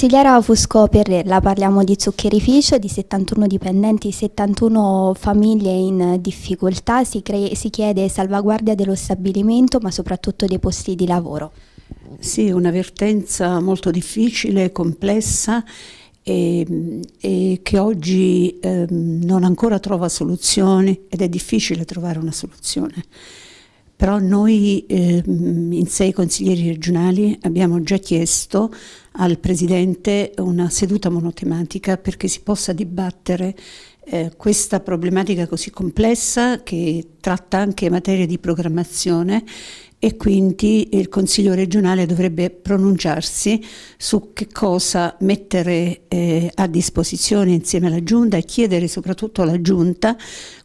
Consigliera Fuscoper, la parliamo di zuccherificio, di 71 dipendenti, 71 famiglie in difficoltà, si, si, chiede salvaguardia dello stabilimento ma soprattutto dei posti di lavoro. Sì, è un'avvertenza molto difficile, complessa e, ehm, e che oggi eh, non ancora trova soluzioni ed è difficile trovare una soluzione però noi eh, in sei consiglieri regionali abbiamo già chiesto al Presidente una seduta monotematica perché si possa dibattere eh, questa problematica così complessa che tratta anche materie di programmazione e quindi il Consiglio regionale dovrebbe pronunciarsi su che cosa mettere eh, a disposizione insieme alla Giunta e chiedere soprattutto alla Giunta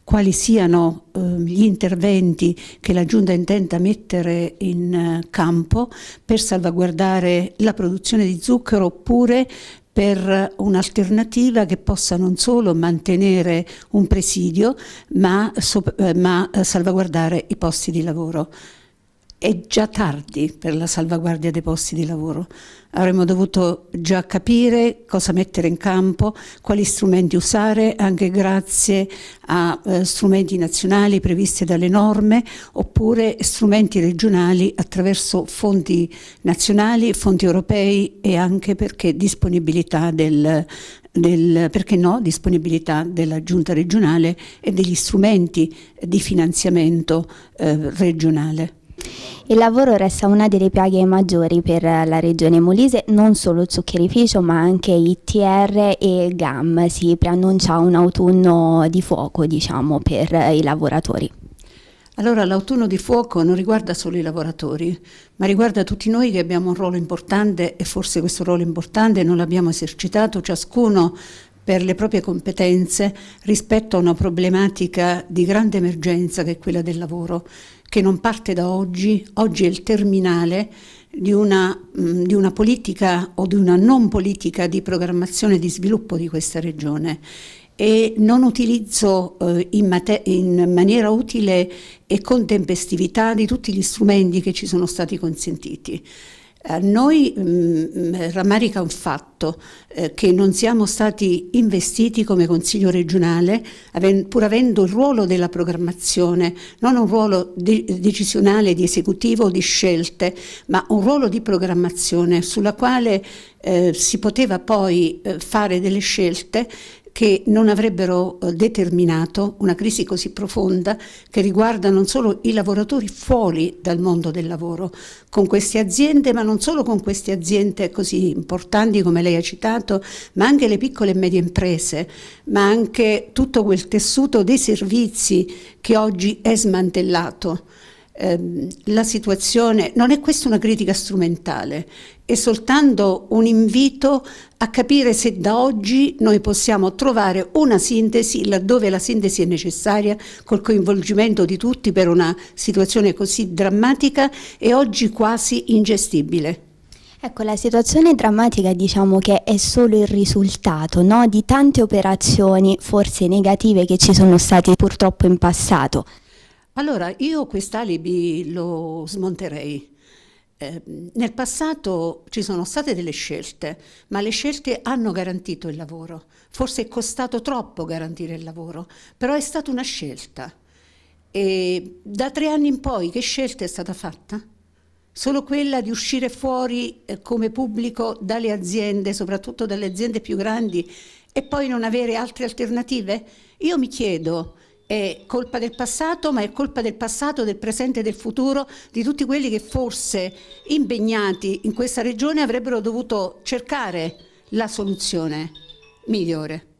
quali siano eh, gli interventi che la Giunta intenda mettere in eh, campo per salvaguardare la produzione di zucchero oppure per un'alternativa che possa non solo mantenere un presidio ma, so eh, ma salvaguardare i posti di lavoro è già tardi per la salvaguardia dei posti di lavoro. Avremmo dovuto già capire cosa mettere in campo, quali strumenti usare, anche grazie a eh, strumenti nazionali previsti dalle norme oppure strumenti regionali attraverso fondi nazionali, fondi europei e anche perché disponibilità del, del, perché no, disponibilità della giunta regionale e degli strumenti di finanziamento eh, regionale. Il lavoro resta una delle piaghe maggiori per la regione molise, non solo il zuccherificio ma anche ITR e GAM, si preannuncia un autunno di fuoco diciamo, per i lavoratori. Allora l'autunno di fuoco non riguarda solo i lavoratori, ma riguarda tutti noi che abbiamo un ruolo importante e forse questo ruolo importante non l'abbiamo esercitato ciascuno per le proprie competenze rispetto a una problematica di grande emergenza che è quella del lavoro che non parte da oggi, oggi è il terminale di una, mm, di una, politica o di una non politica di programmazione e di sviluppo di questa regione e non utilizzo eh, in, in, maniera utile e con tempestività di tutti gli strumenti che ci sono stati consentiti. A eh, noi mh, mm, mm, rammarica un fatto eh, che non siamo stati investiti come Consiglio regionale, aven, pur avendo il ruolo della programmazione, non un ruolo de decisionale di esecutivo o di scelte, ma un ruolo di programmazione sulla quale eh, si poteva poi eh, fare delle scelte che non avrebbero eh, determinato una crisi così profonda che riguarda non solo i lavoratori fuori dal mondo del lavoro, con queste aziende, ma non solo con queste aziende così importanti come lei ha citato, ma anche le piccole e medie imprese, ma anche tutto quel tessuto dei servizi che oggi è smantellato. Ehm, la situazione, non è questa una critica strumentale, è soltanto un invito a capire se da oggi noi possiamo trovare una sintesi laddove la sintesi è necessaria col coinvolgimento di tutti per una situazione così drammatica e oggi quasi ingestibile. Ecco, la situazione drammatica diciamo che è solo il risultato no? di tante operazioni forse negative che ci sono state purtroppo in passato. Allora, io quest'alibi lo smonterei. Eh, nel passato ci sono state delle scelte, ma le scelte hanno garantito il lavoro. Forse è costato troppo garantire il lavoro, però è stata una scelta. E da tre anni in poi che scelta è stata fatta? Solo quella di uscire fuori eh, come pubblico dalle aziende, soprattutto dalle aziende più grandi, e poi non avere altre alternative? Io mi chiedo, è colpa del passato, ma è colpa del passato, del presente e del futuro di tutti quelli che forse impegnati in questa regione avrebbero dovuto cercare la soluzione migliore.